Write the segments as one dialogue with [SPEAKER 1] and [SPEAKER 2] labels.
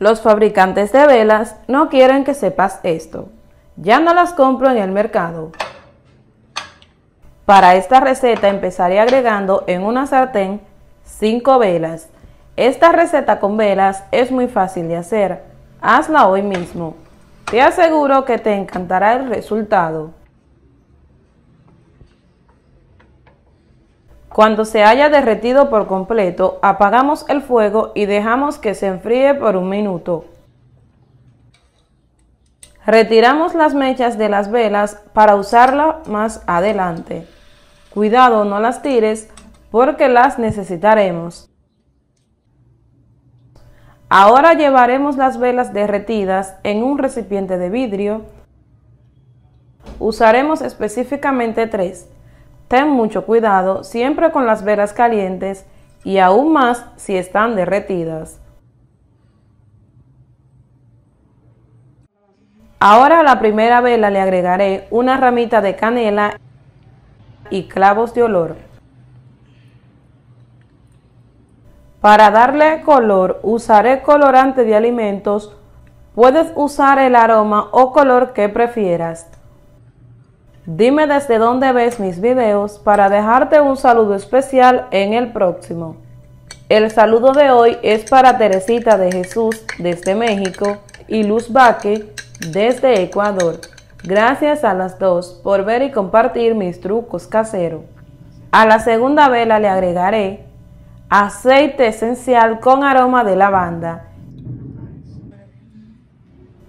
[SPEAKER 1] Los fabricantes de velas no quieren que sepas esto. Ya no las compro en el mercado. Para esta receta empezaré agregando en una sartén 5 velas. Esta receta con velas es muy fácil de hacer. Hazla hoy mismo. Te aseguro que te encantará el resultado. Cuando se haya derretido por completo, apagamos el fuego y dejamos que se enfríe por un minuto. Retiramos las mechas de las velas para usarlas más adelante. Cuidado no las tires porque las necesitaremos. Ahora llevaremos las velas derretidas en un recipiente de vidrio. Usaremos específicamente tres Ten mucho cuidado siempre con las velas calientes y aún más si están derretidas. Ahora a la primera vela le agregaré una ramita de canela y clavos de olor. Para darle color usaré colorante de alimentos, puedes usar el aroma o color que prefieras. Dime desde dónde ves mis videos para dejarte un saludo especial en el próximo. El saludo de hoy es para Teresita de Jesús desde México y Luz Baque desde Ecuador. Gracias a las dos por ver y compartir mis trucos caseros. A la segunda vela le agregaré aceite esencial con aroma de lavanda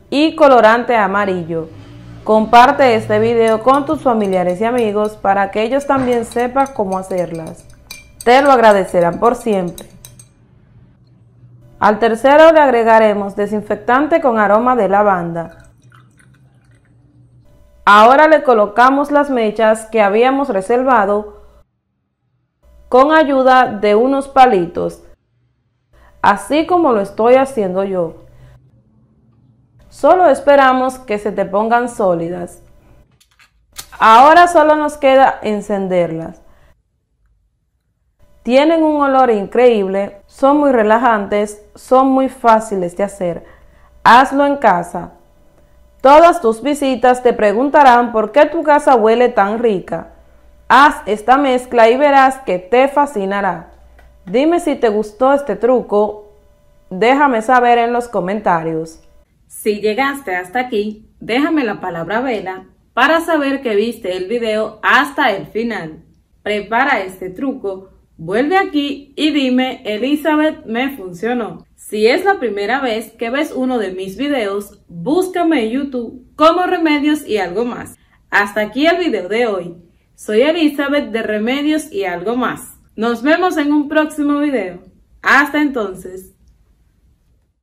[SPEAKER 1] y colorante amarillo. Comparte este video con tus familiares y amigos para que ellos también sepan cómo hacerlas. Te lo agradecerán por siempre. Al tercero le agregaremos desinfectante con aroma de lavanda. Ahora le colocamos las mechas que habíamos reservado con ayuda de unos palitos, así como lo estoy haciendo yo. Solo esperamos que se te pongan sólidas. Ahora solo nos queda encenderlas. Tienen un olor increíble, son muy relajantes, son muy fáciles de hacer. Hazlo en casa. Todas tus visitas te preguntarán por qué tu casa huele tan rica. Haz esta mezcla y verás que te fascinará. Dime si te gustó este truco. Déjame saber en los comentarios. Si llegaste hasta aquí, déjame la palabra vela para saber que viste el video hasta el final. Prepara este truco, vuelve aquí y dime Elizabeth me funcionó. Si es la primera vez que ves uno de mis videos, búscame en YouTube como Remedios y algo más. Hasta aquí el video de hoy. Soy Elizabeth de Remedios y algo más. Nos vemos en un próximo video. Hasta entonces.